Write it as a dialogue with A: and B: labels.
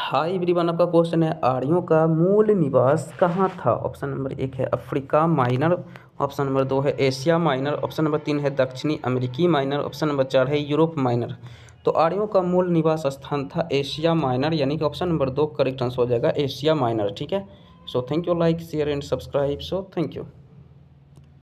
A: hi everyone आपका question है आर्यों का मूल निवास कहाँ था ऑप्शन नंबर एक है अफ्रीका माइनर ऑप्शन नंबर दो है एशिया माइनर ऑप्शन नंबर तीन है दक्षिणी अमेरिकी माइनर ऑप्शन नंबर चार है यूरोप माइनर तो आर्यों का मूल निवास स्थान था एशिया माइनर यानी कि ऑप्शन नंबर दो करेक्ट आंसर हो जाएगा एशिया माइनर ठीक है so thank you like share and subscribe so thank you